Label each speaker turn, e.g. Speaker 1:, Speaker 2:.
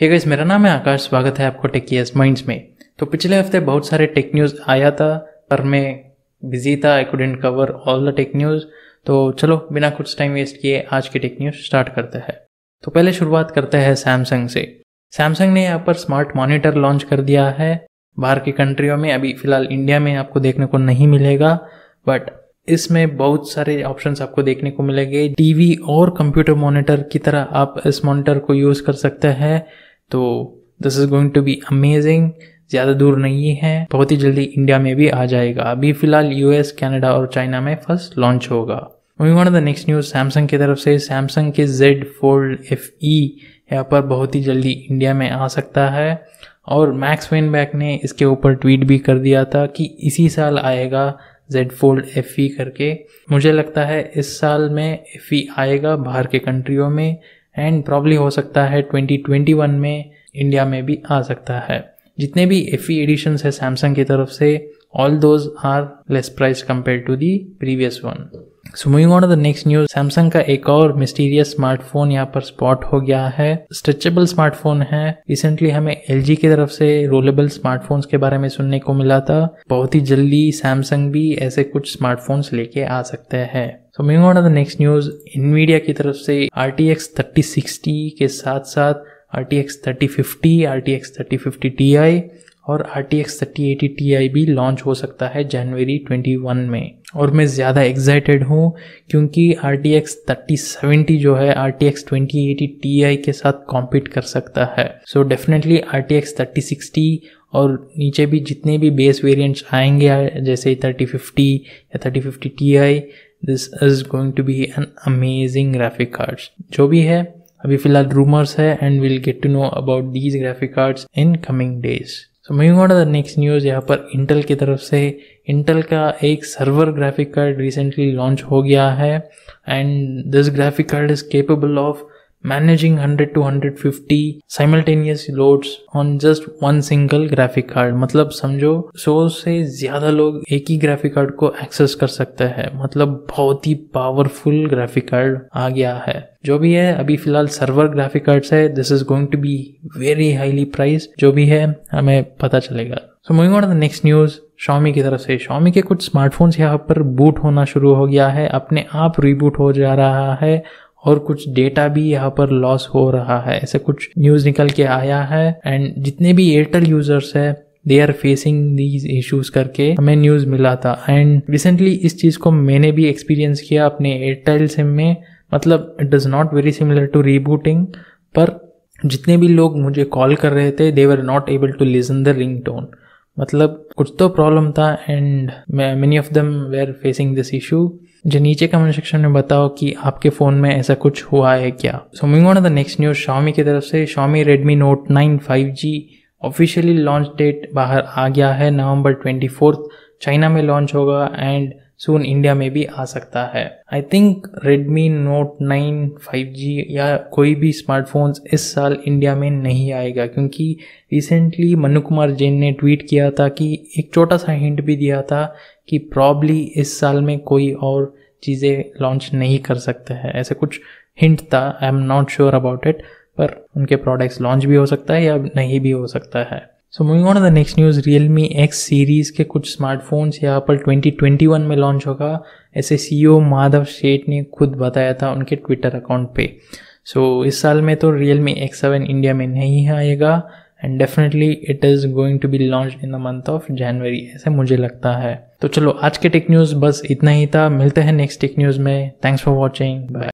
Speaker 1: hey guys मेरा नाम है आकाश स्वागत है आपको टेकियस माइंड्स में तो पिछले हफ्ते बहुत सारे टेक न्यूज़ आया था पर मैं बिजी था I couldn't cover all the tech news तो चलो बिना कुछ टाइम वेस्ट किए आज की टेक न्यूज़ स्टार्ट करते हैं तो पहले शुरुआत करते हैं सैमसंग से सैमसंग ने यहाँ पर स्मार्ट मॉनिटर लॉन्च कर दिया है बाहर की कंट्रियों में अभी फ़िलहाल इंडिया में आपको देखने को नहीं मिलेगा बट इसमें बहुत सारे ऑप्शन आपको देखने को मिलेंगे टीवी और कंप्यूटर मॉनिटर की तरह आप इस मॉनिटर को यूज़ कर सकते हैं तो this is going to be amazing ज़्यादा दूर नहीं है बहुत ही जल्दी इंडिया में भी आ जाएगा अभी फिलहाल यूएस कैनेडा और चाइना में फर्स्ट लॉन्च होगा द नेक्स्ट न्यूज़ सैमसंग की तरफ से सैमसंग के जेड फोल्ड एफ ई यहाँ पर बहुत ही जल्दी इंडिया में आ सकता है और मैक्स वेनबैक ने इसके ऊपर ट्वीट भी कर दिया था कि इसी साल आएगा जेड फोल्ड एफ करके मुझे लगता है इस साल में एफ e आएगा बाहर के कंट्रियों में एंड प्रॉब्ली हो सकता है 2021 में इंडिया में भी आ सकता है जितने भी एफ ई एडिशन है सैमसंग की तरफ से all those are less price compare to the previous one so moving on the next news Samsung का एक और मिस्टीरियस स्मार्टफोन यहाँ पर स्पॉट हो गया है स्ट्रेचेबल स्मार्टफोन है रिसेंटली हमें एल जी की तरफ से रोलेबल स्मार्टफोन्स के बारे में सुनने को मिला था बहुत ही जल्दी सैमसंग भी ऐसे कुछ स्मार्टफोन्स लेके आ सकते हैं so moving on the next news media की तरफ से R T X thirty sixty के साथ साथ R T X thirty fifty R T X thirty fifty T I और R T X thirty eighty T I भी launch हो सकता है जनवरी ट्वेंटी वन में और मैं ज़्यादा एक्साइटेड हूँ क्योंकि R T X thirty seventy जो है R T X twenty eighty T I के साथ कॉम्पीट कर सकता है so definitely R T X thirty sixty और नीचे भी जितने भी बेस वेरिएंट्स आएंगे जैसे थर्टी फिफ्टी या thirty fifty T I this is going to be an amazing graphic cards जो भी है अभी फिलहाल रूमर्स है and will get to know about these graphic cards in coming days so moving on the next news यहाँ पर Intel की तरफ से इंटेल का एक server graphic card recently launch हो गया है and this graphic card is capable of managing 100 to 150 simultaneous loads on just one single graphic card मतलब समझो सौ से ज्यादा लोग एक ही ग्राफिक कार्ड को एक्सेस कर सकते हैं मतलब बहुत ही पावरफुल ग्राफिक कार्ड आ गया है जो भी है अभी फिलहाल सर्वर ग्राफिक कार्ड्स है this is going to be very highly price जो भी है हमें पता चलेगा so moving on the next news Xiaomi की तरफ से शॉमी के कुछ स्मार्टफोन्स यहाँ पर बूट होना शुरू हो गया है अपने आप रीबूट हो जा रहा है और कुछ डेटा भी यहाँ पर लॉस हो रहा है ऐसे कुछ न्यूज़ निकल के आया है एंड जितने भी एयरटेल यूजर्स है they are facing these issues करके हमें न्यूज़ मिला था एंड रिसेंटली इस चीज़ को मैंने भी एक्सपीरियंस किया अपने एयरटेल सिम में मतलब it is not very similar to rebooting पर जितने भी लोग मुझे कॉल कर रहे थे they were not able to listen the ring tone मतलब कुछ तो प्रॉब्लम था and many of them were facing this issue जो नीचे कमेंट सेक्शन में बताओ कि आपके फ़ोन में ऐसा कुछ हुआ है क्या so moving on the next news Xiaomi की तरफ से Xiaomi Redmi Note nine five G officially launch date बाहर आ गया है नवंबर ट्वेंटी फोर्थ चाइना में लॉन्च होगा एंड सोन इंडिया में भी आ सकता है I think Redmi note 9 5G या कोई भी स्मार्टफोन इस साल इंडिया में नहीं आएगा क्योंकि रिसेंटली मनु कुमार जैन ने ट्वीट किया था कि एक छोटा सा हिंट भी दिया था कि प्रॉब्ली इस साल में कोई और चीज़ें लॉन्च नहीं कर सकते हैं ऐसे कुछ हिंट था I am not sure about it पर उनके प्रोडक्ट्स लॉन्च भी हो सकता है या नहीं भी हो सकता है so moving on the next news Realme X series के कुछ स्मार्टफोन्स यहाँ पर 2021 में लॉन्च होगा ऐसे सी e माधव शेठ ने खुद बताया था उनके ट्विटर अकाउंट पे सो so, इस साल में तो Realme X seven India में नहीं आएगा and definitely it is going to be launch in the month of January ऐसे मुझे लगता है तो चलो आज के टेक न्यूज़ बस इतना ही था मिलते हैं नेक्स्ट टेक न्यूज़ में थैंक्स फॉर वॉचिंग बाय